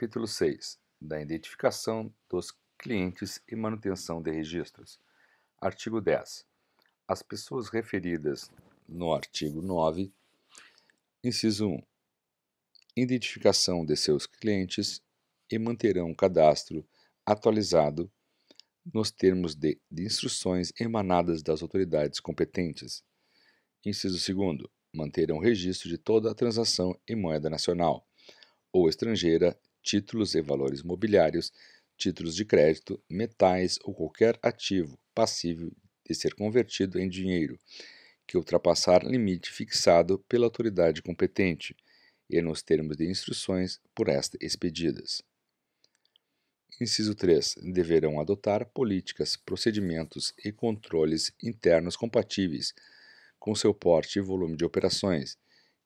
capítulo 6 da identificação dos clientes e manutenção de registros. Artigo 10. As pessoas referidas no artigo 9, inciso 1, identificação de seus clientes e manterão o cadastro atualizado nos termos de, de, instruções emanadas das autoridades competentes. Inciso 2. Manterão registro de toda a transação em moeda nacional ou estrangeira títulos e valores mobiliários, títulos de crédito, metais ou qualquer ativo passível de ser convertido em dinheiro, que ultrapassar limite fixado pela autoridade competente e nos termos de instruções por esta expedidas. Inciso 3. Deverão adotar políticas, procedimentos e controles internos compatíveis com seu porte e volume de operações,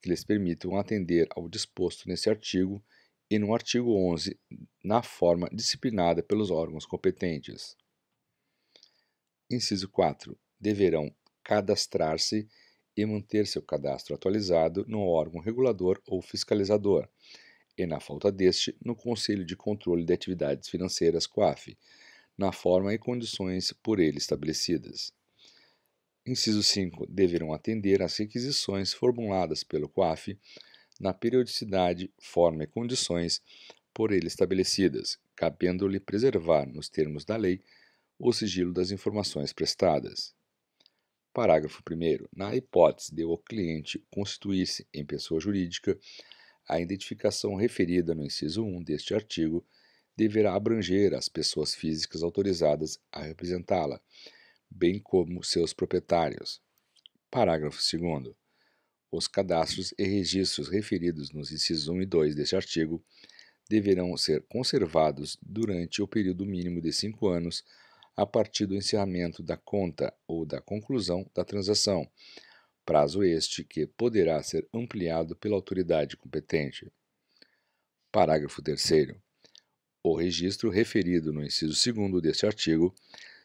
que lhes permitam atender ao disposto neste artigo e no artigo 11, na forma disciplinada pelos órgãos competentes. Inciso 4. Deverão cadastrar-se e manter seu cadastro atualizado no órgão regulador ou fiscalizador, e, na falta deste, no Conselho de Controle de Atividades Financeiras COAF, na forma e condições por ele estabelecidas. Inciso 5. Deverão atender às requisições formuladas pelo COAF na periodicidade, forma e condições por ele estabelecidas, cabendo-lhe preservar, nos termos da lei, o sigilo das informações prestadas. Parágrafo 1. Na hipótese de o cliente constituir-se em pessoa jurídica, a identificação referida no inciso 1 deste artigo deverá abranger as pessoas físicas autorizadas a representá-la, bem como seus proprietários. Parágrafo 2. Os cadastros e registros referidos nos incisos 1 e 2 deste artigo deverão ser conservados durante o período mínimo de cinco anos a partir do encerramento da conta ou da conclusão da transação, prazo este que poderá ser ampliado pela autoridade competente. Parágrafo 3. O registro referido no inciso 2 deste artigo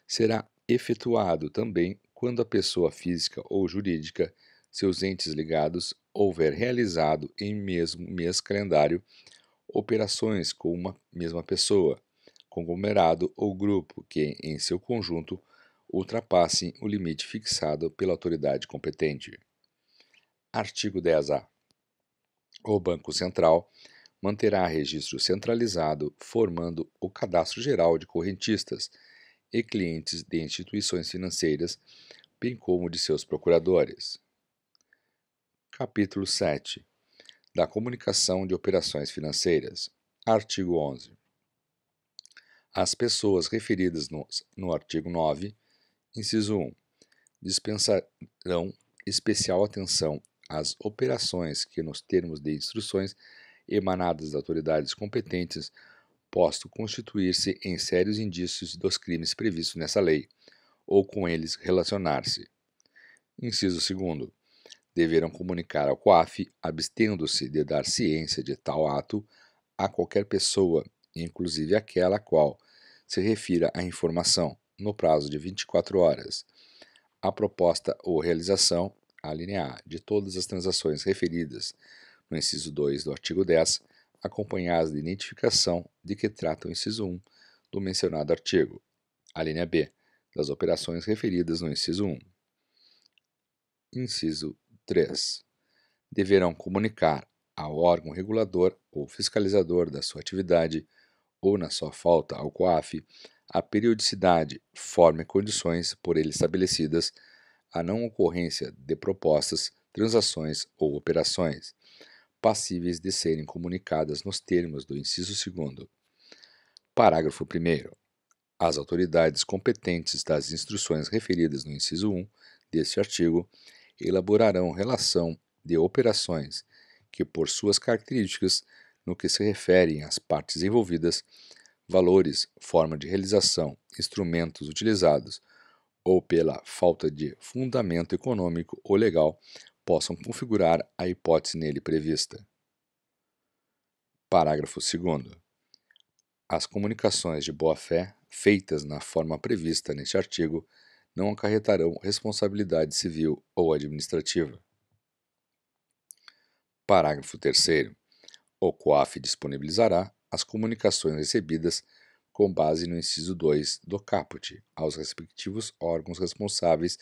será efetuado também quando a pessoa física ou jurídica seus entes ligados houver realizado em mesmo mês calendário operações com uma mesma pessoa, conglomerado ou grupo que, em seu conjunto, ultrapassem o limite fixado pela autoridade competente. Artigo 10A. O Banco Central manterá registro centralizado, formando o Cadastro Geral de Correntistas e clientes de instituições financeiras, bem como de seus procuradores. Capítulo 7 Da Comunicação de Operações Financeiras. Artigo 11. As pessoas referidas no, no artigo 9, inciso 1, dispensarão especial atenção às operações que, nos termos de instruções emanadas das autoridades competentes, posto constituir-se em sérios indícios dos crimes previstos nessa lei, ou com eles relacionar-se. Inciso 2 deverão comunicar ao COAF, abstendo-se de dar ciência de tal ato a qualquer pessoa, inclusive aquela a qual se refira a informação, no prazo de 24 horas, a proposta ou realização, a linha A, de todas as transações referidas no inciso 2 do artigo 10, acompanhadas de identificação de que trata o inciso 1 do mencionado artigo, a linha B, das operações referidas no inciso 1. Inciso 3. Deverão comunicar ao órgão regulador ou fiscalizador da sua atividade, ou na sua falta ao COAF, a periodicidade, forma e condições por ele estabelecidas, a não ocorrência de propostas, transações ou operações, passíveis de serem comunicadas nos termos do inciso 2. Parágrafo 1. As autoridades competentes das instruções referidas no inciso 1 deste artigo elaborarão relação de operações que, por suas características, no que se referem às partes envolvidas, valores, forma de realização, instrumentos utilizados, ou pela falta de fundamento econômico ou legal, possam configurar a hipótese nele prevista. Parágrafo 2. As comunicações de boa-fé feitas na forma prevista neste artigo não acarretarão responsabilidade civil ou administrativa. Parágrafo 3. O COAF disponibilizará as comunicações recebidas com base no inciso 2 do caput aos respectivos órgãos responsáveis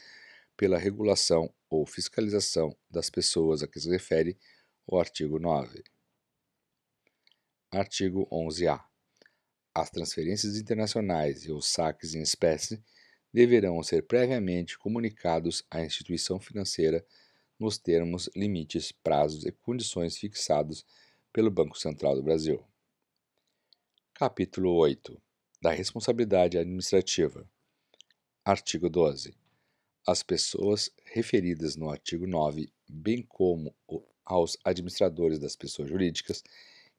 pela regulação ou fiscalização das pessoas a que se refere o artigo 9. Artigo 11-A. As transferências internacionais e os saques em espécie deverão ser previamente comunicados à instituição financeira nos termos, limites, prazos e condições fixados pelo Banco Central do Brasil. Capítulo 8 da responsabilidade administrativa. Artigo 12. As pessoas referidas no artigo 9, bem como aos administradores das pessoas jurídicas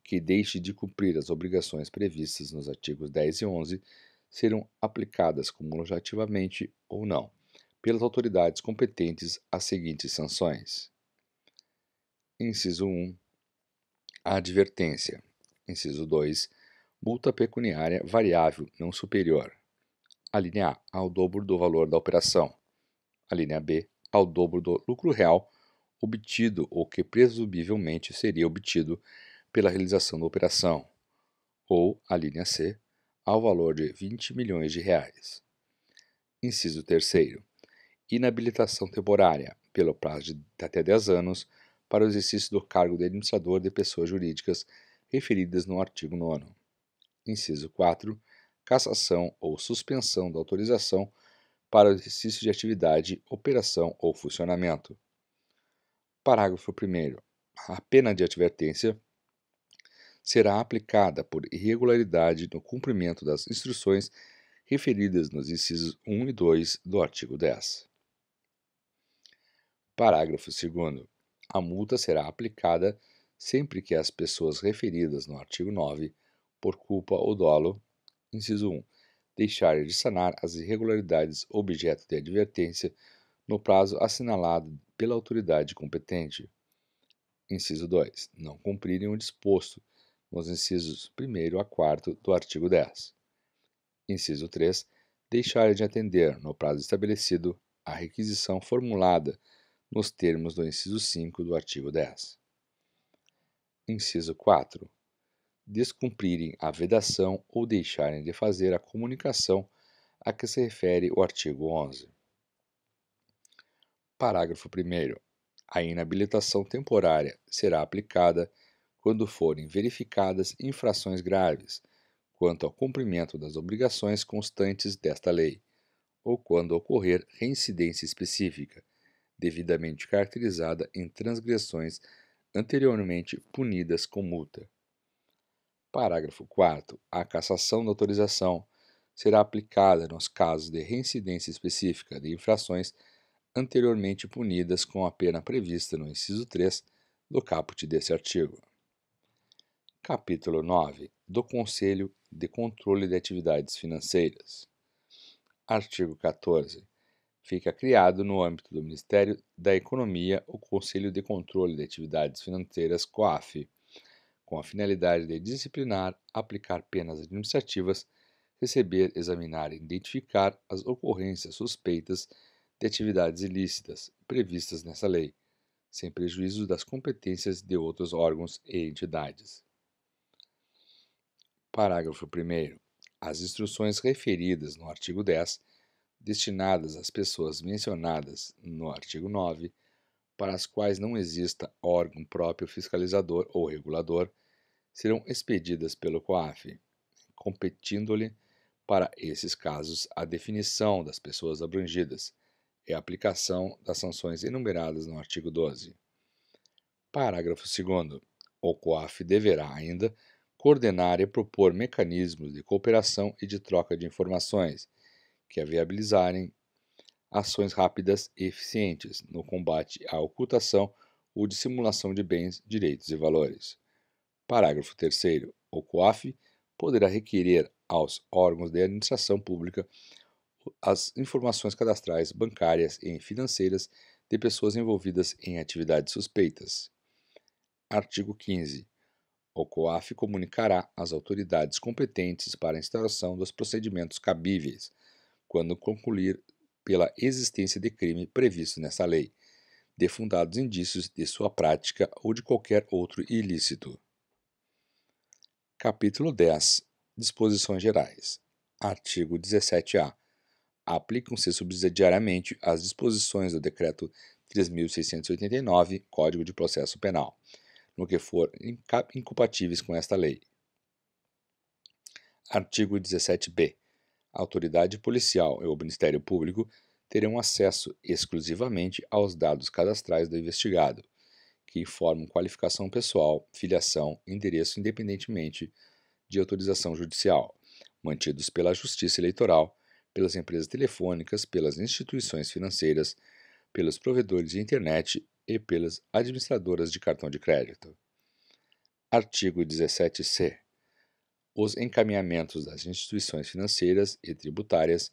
que deixe de cumprir as obrigações previstas nos artigos 10 e 11 serão aplicadas cumulativamente ou não pelas autoridades competentes as seguintes sanções: Inciso 1. Advertência. Inciso 2. Multa pecuniária variável não superior. A linha A ao dobro do valor da operação. A linha B ao dobro do lucro real obtido ou que presumivelmente seria obtido pela realização da operação, ou a linha C ao valor de 20 milhões de reais. Inciso 3 Inabilitação temporária, pelo prazo de até 10 anos, para o exercício do cargo de administrador de pessoas jurídicas referidas no artigo 9. Inciso 4. Cassação ou suspensão da autorização para o exercício de atividade, operação ou funcionamento. Parágrafo 1. A pena de advertência será aplicada por irregularidade no cumprimento das instruções referidas nos incisos 1 e 2 do artigo 10. Parágrafo 2. A multa será aplicada sempre que as pessoas referidas no artigo 9, por culpa ou dolo, inciso 1, deixarem de sanar as irregularidades objeto de advertência no prazo assinalado pela autoridade competente. Inciso 2. Não cumprirem o disposto nos incisos 1 a 4 do artigo 10. Inciso 3. Deixar de atender, no prazo estabelecido, a requisição formulada nos termos do inciso 5 do artigo 10. Inciso 4. Descumprirem a vedação ou deixarem de fazer a comunicação a que se refere o artigo 11. Parágrafo 1. A inabilitação temporária será aplicada quando forem verificadas infrações graves quanto ao cumprimento das obrigações constantes desta lei, ou quando ocorrer reincidência específica, devidamente caracterizada em transgressões anteriormente punidas com multa. Parágrafo 4. A cassação da autorização será aplicada nos casos de reincidência específica de infrações anteriormente punidas com a pena prevista no inciso 3 do caput deste artigo. Capítulo 9 do Conselho de Controle de Atividades Financeiras. Artigo 14. Fica criado no âmbito do Ministério da Economia o Conselho de Controle de Atividades Financeiras COAF, com a finalidade de disciplinar, aplicar penas administrativas, receber, examinar e identificar as ocorrências suspeitas de atividades ilícitas previstas nessa lei, sem prejuízo das competências de outros órgãos e entidades. Parágrafo 1. As instruções referidas no artigo 10, destinadas às pessoas mencionadas no artigo 9, para as quais não exista órgão próprio fiscalizador ou regulador, serão expedidas pelo COAF, competindo-lhe, para esses casos, a definição das pessoas abrangidas e a aplicação das sanções enumeradas no artigo 12. Parágrafo 2. O COAF deverá ainda coordenar e propor mecanismos de cooperação e de troca de informações que a é viabilizarem ações rápidas e eficientes no combate à ocultação ou dissimulação de bens, direitos e valores. Parágrafo 3. O COAF poderá requerer aos órgãos de administração pública as informações cadastrais, bancárias e financeiras de pessoas envolvidas em atividades suspeitas. Artigo 15 o COAF comunicará às autoridades competentes para a instauração dos procedimentos cabíveis, quando concluir pela existência de crime previsto nessa lei, de fundados indícios de sua prática ou de qualquer outro ilícito. Capítulo 10 Disposições Gerais Artigo 17-A Aplicam-se subsidiariamente as disposições do Decreto 3.689, Código de Processo Penal no que for incompatíveis com esta lei. Artigo 17b. A autoridade policial e o Ministério Público terão acesso exclusivamente aos dados cadastrais do investigado, que informam qualificação pessoal, filiação, endereço independentemente de autorização judicial, mantidos pela Justiça Eleitoral, pelas empresas telefônicas, pelas instituições financeiras, pelos provedores de internet e pelas administradoras de cartão de crédito. Artigo 17c. Os encaminhamentos das instituições financeiras e tributárias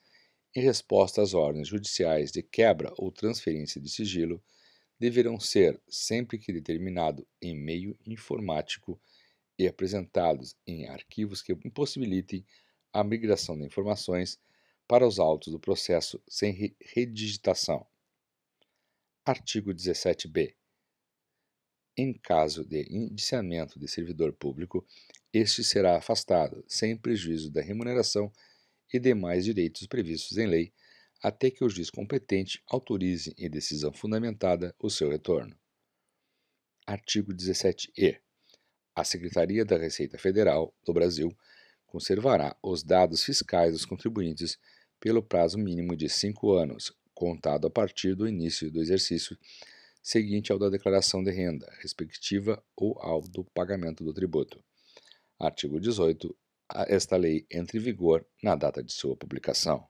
em resposta às ordens judiciais de quebra ou transferência de sigilo deverão ser, sempre que determinado em meio informático e apresentados em arquivos que impossibilitem a migração de informações para os autos do processo sem redigitação. Artigo 17b. Em caso de indiciamento de servidor público, este será afastado, sem prejuízo da remuneração e demais direitos previstos em lei, até que o juiz competente autorize em decisão fundamentada o seu retorno. Artigo 17e. A Secretaria da Receita Federal do Brasil conservará os dados fiscais dos contribuintes pelo prazo mínimo de cinco anos, contado a partir do início do exercício seguinte ao da declaração de renda, respectiva ou ao do pagamento do tributo. Artigo 18. Esta lei entra em vigor na data de sua publicação.